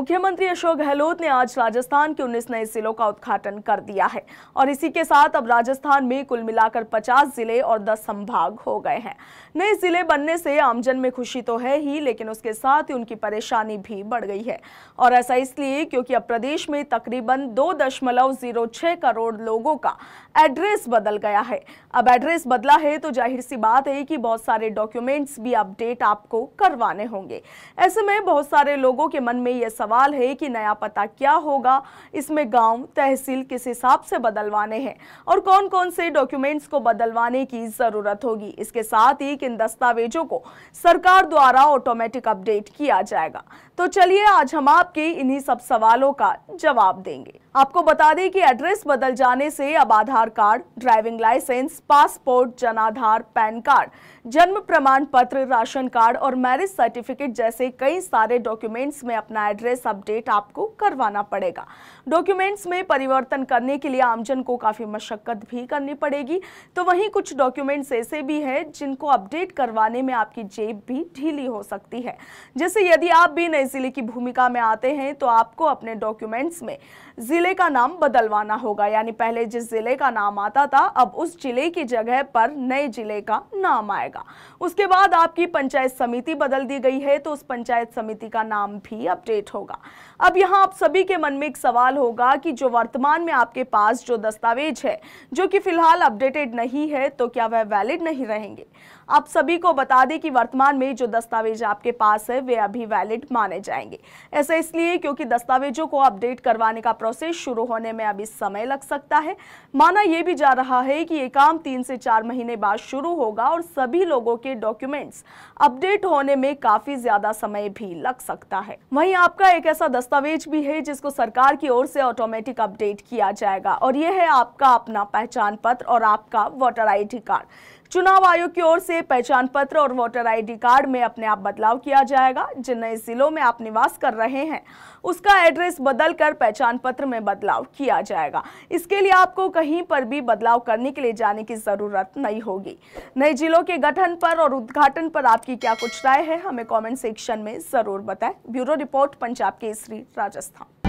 मुख्यमंत्री अशोक गहलोत ने आज राजस्थान के 19 नए जिलों का उद्घाटन कर दिया है और इसी के साथ अब राजस्थान में कुल मिलाकर 50 जिले और 10 संभाग हो गए हैं नए जिले बनने से आमजन में खुशी तो है ही लेकिन उसके साथ ही उनकी परेशानी भी बढ़ गई है और ऐसा इसलिए क्योंकि अब प्रदेश में तकरीबन दो करोड़ लोगों का एड्रेस बदल गया है अब एड्रेस बदला है तो जाहिर सी बात है कि बहुत सारे डॉक्यूमेंट्स भी अपडेट आपको करवाने होंगे ऐसे में बहुत सारे लोगों के मन में यह सवाल सवाल है कि नया पता क्या होगा इसमें गांव तहसील किस हिसाब से बदलवाने हैं और कौन कौन से डॉक्यूमेंट्स को बदलवाने की ज़रूरत होगी इसके साथ ही किन दस्तावेजों को सरकार द्वारा ऑटोमेटिक अपडेट किया जाएगा तो चलिए आज हम आपके इन्हीं सब सवालों का जवाब देंगे आपको बता दें कि एड्रेस बदल जाने से अब आधार कार्ड ड्राइविंग लाइसेंस पासपोर्ट जनाधार पैन कार्ड जन्म प्रमाण पत्र राशन कार्ड और मैरिज सर्टिफिकेट जैसे कई सारे डॉक्यूमेंट्स में अपना एड्रेस एड्रेस अपडेट आपको करवाना पड़ेगा डॉक्यूमेंट्स में परिवर्तन करने के लिए आमजन को काफ़ी मशक्क़त भी करनी पड़ेगी तो वहीं कुछ डॉक्यूमेंट्स ऐसे भी हैं जिनको अपडेट करवाने में आपकी जेब भी ढीली हो सकती है जैसे यदि आप भी नए ज़िले की भूमिका में आते हैं तो आपको अपने डॉक्यूमेंट्स में ज़िले का नाम बदलवाना होगा यानी पहले जिस ज़िले का नाम आता था अब उस जिले की जगह पर नए जिले का नाम आएगा उसके बाद आपकी पंचायत समिति बदल दी गई है तो उस पंचायत समिति का नाम भी अपडेट होगा होगा अब यहाँ आप सभी के मन में एक सवाल होगा कि जो वर्तमान में आपके पास जो दस्तावेज है जो कि फिलहाल अपडेटेड नहीं है तो क्या वह वैलिड नहीं रहेंगे आप सभी को बता दें कि वर्तमान में जो दस्तावेज आपके पास है वे अभी वैलिड माने जाएंगे ऐसा इसलिए क्योंकि दस्तावेजों को अपडेट करवाने का प्रोसेस शुरू होने में अभी समय लग सकता है माना यह भी जा रहा है कि ये काम तीन से चार महीने बाद शुरू होगा और सभी लोगों के डॉक्यूमेंट्स अपडेट होने में काफी ज्यादा समय भी लग सकता है वहीं आपका एक ऐसा दस्तावेज भी है जिसको सरकार की ओर से ऑटोमेटिक अपडेट किया जाएगा और यह है आपका अपना पहचान पत्र और आपका वोटर आईडी कार्ड चुनाव आयोग की ओर से पहचान पत्र और वोटर आईडी कार्ड में अपने आप बदलाव किया जाएगा जिन नए जिलों में आप निवास कर रहे हैं उसका एड्रेस बदल कर पहचान पत्र में बदलाव किया जाएगा इसके लिए आपको कहीं पर भी बदलाव करने के लिए जाने की जरूरत नहीं होगी नए जिलों के गठन पर और उद्घाटन पर आपकी क्या कुछ राय है हमें कॉमेंट सेक्शन में जरूर बताएं ब्यूरो रिपोर्ट पंजाब केसरी राजस्थान